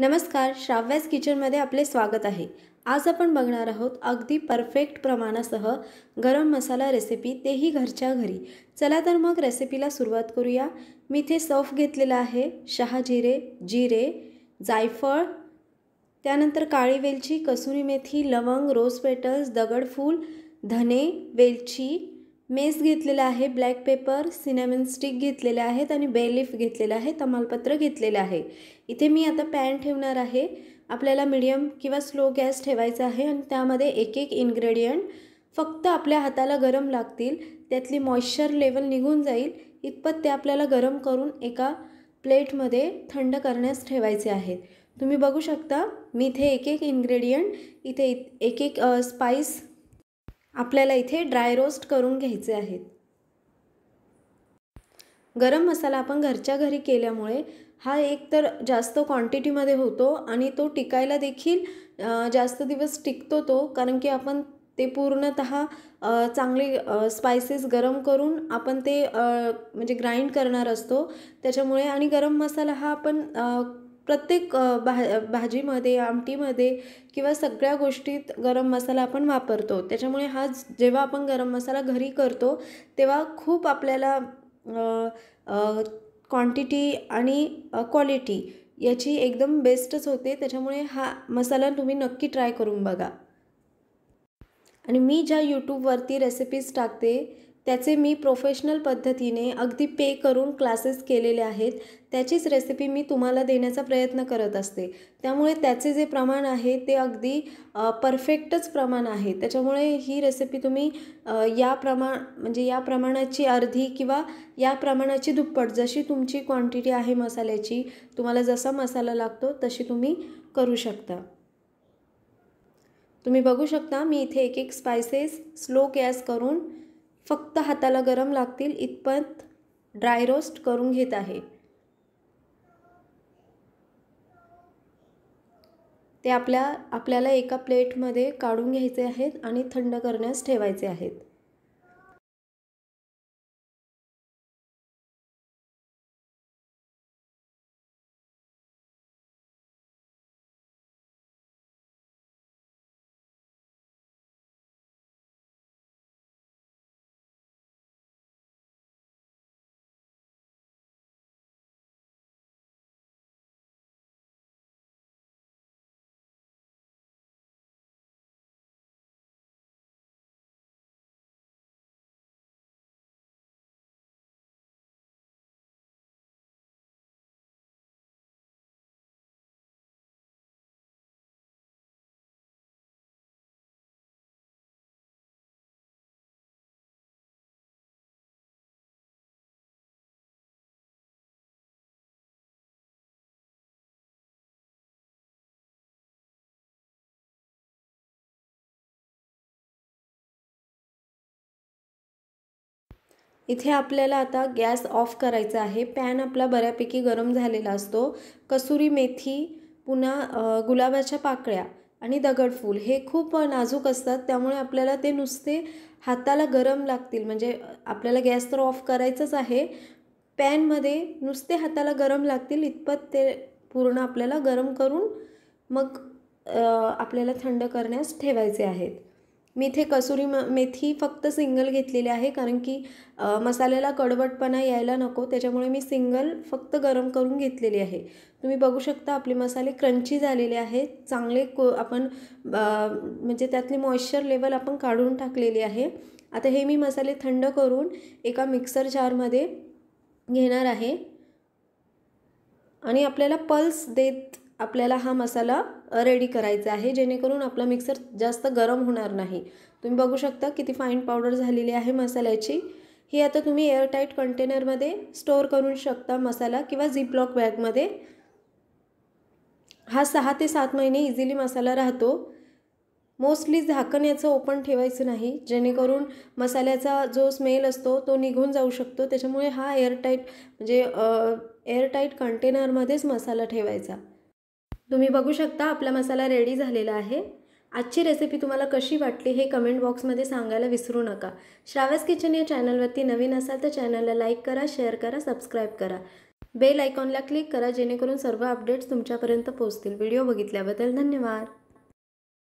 नमस्कार श्राव्यास किचनमध्ये आपले स्वागत आहे आज आपण बघणार आहोत अगदी परफेक्ट प्रमाणासह गरम मसाला रेसिपी तेही घरच्या घरी चला तर मग रेसिपीला सुरुवात करूया मी इथे सौफ घेतलेला आहे शहाजिरे जिरे जायफळ त्यानंतर काळी वेलची कसुरी मेथी लवंग रोज पेटल्स दगडफूल धने वेलची मेस घेतलेलं आहे ब्लॅक पेपर सिनेमन स्टिक घेतलेले आहेत आणि बेलिफ घेतलेलं आहे तमालपत्र घेतलेलं आहे इथे मी आता पॅन ठेवणार आहे आपल्याला मिडियम किंवा स्लो गॅस ठेवायचा आहे आणि त्यामध्ये एक एक इन्ग्रेडियंट फक्त आपल्या हाताला गरम लागतील त्यातली मॉइश्चर लेवल निघून जाईल इतपत ते आपल्याला गरम करून एका प्लेटमध्ये थंड करण्यास ठेवायचे आहेत तुम्ही बघू शकता मी इथे एक एक इन्ग्रेडियंट इथे एक एक स्पाईस आपल्याला इथे ड्राय रोस्ट करून घ्यायचे आहेत गरम मसाला आपण घरच्या घरी केल्यामुळे हा एक तर जास्त क्वांटिटीमध्ये होतो आणि तो टिकायला देखील जास्त दिवस टिकतो तो कारण की आपण ते पूर्णत चांगले स्पायसेस गरम करून आपण ते म्हणजे ग्राइंड करणार असतो त्याच्यामुळे आणि गरम मसाला हा आपण प्रत्येक भा भाजीमध्ये आमटीमध्ये किंवा सगळ्या गोष्टीत गरम मसाला आपण वापरतो त्याच्यामुळे हा जेव्हा आपण गरम मसाला घरी करतो तेव्हा खूप आपल्याला क्वांटिटी आणि क्वालिटी याची एकदम बेस्टच होते त्याच्यामुळे हा मसाला तुम्ही नक्की ट्राय करून बघा आणि मी ज्या यूट्यूबवरती रेसिपीज टाकते त्याचे मी प्रोफेशनल पद्धतीने अगदी पे करून क्लासेस केलेले आहेत त्याचीच रेसिपी मी तुम्हाला देण्याचा प्रयत्न करत असते त्यामुळे त्याचे जे प्रमाण आहे ते अगदी परफेक्टच प्रमाण आहे त्याच्यामुळे ही रेसिपी तुम्ही या प्रमाण म्हणजे या प्रमाणाची अर्धी किंवा या प्रमाणाची दुप्पट जशी तुमची क्वांटिटी आहे मसाल्याची तुम्हाला जसा मसाला लागतो तशी तुम्ही करू शकता तुम्ही बघू शकता मी इथे एक एक स्पायसेस स्लो गॅस करून फक्त हाताला गरम लागतील इतपत ड्राय रोस्ट करून घेत आहे ते आपल्या आपल्याला एका प्लेटमध्ये काढून घ्यायचे आहेत आणि थंड करण्यास ठेवायचे आहेत इथे आपल्याला आता गॅस ऑफ करायचा आहे पॅन आपला बऱ्यापैकी गरम झालेला असतो कसुरी मेथी पुन्हा गुलाबाच्या पाकळ्या आणि दगडफूल हे खूप नाजूक असतात त्यामुळे आपल्याला ते नुसते हाताला गरम लागतील म्हणजे आपल्याला गॅस तर ऑफ करायचंच आहे पॅनमध्ये नुसते हाताला गरम लागतील इतपत ते पूर्ण आपल्याला गरम करून मग आपल्याला थंड करण्यास ठेवायचे आहेत मी इथे कसुरी म मेथी फक्त सिंगल घेतलेली आहे कारण की मसाल्याला कडवटपणा यायला नको त्याच्यामुळे मी सिंगल फक्त गरम करून घेतलेली आहे तुम्ही बघू शकता आपले मसाले क्रंची झालेले आहेत चांगले को आपण म्हणजे त्यातली मॉइश्चर लेवल आपण काढून टाकलेली आहे आता हे मी मसाले थंड करून एका मिक्सर जारमध्ये घेणार आहे आणि आपल्याला पल्स देत आपल्याला हा मसाला रेडी करायचा आहे जेणेकरून आपला मिक्सर जास्त गरम होणार नाही तुम्ही बघू शकता किती फाईन पावडर झालेली आहे मसाल्याची ही आता तुम्ही एअरटाईट कंटेनरमध्ये स्टोअर करू शकता मसाला किंवा झिपलॉक बॅगमध्ये हा सहा ते सात महिने इझिली मसाला राहतो मोस्टली झाकण याचं ओपन ठेवायचं नाही जेणेकरून मसाल्याचा जो स्मेल असतो तो निघून जाऊ शकतो त्याच्यामुळे हा एअरटाईट म्हणजे एअरटाईट कंटेनरमध्येच मसाला ठेवायचा तुम्ही बघू शकता आपला मसाला रेडी झालेला आहे आजची रेसिपी तुम्हाला कशी वाटली हे कमेंट बॉक्समध्ये सांगायला विसरू नका श्रावस किचन या चॅनलवरती नवीन असाल तर चॅनलला लाईक करा शेअर करा सबस्क्राईब करा बेल आयकॉनला क्लिक करा जेणेकरून सर्व अपडेट्स तुमच्यापर्यंत पोहोचतील व्हिडिओ बघितल्याबद्दल धन्यवाद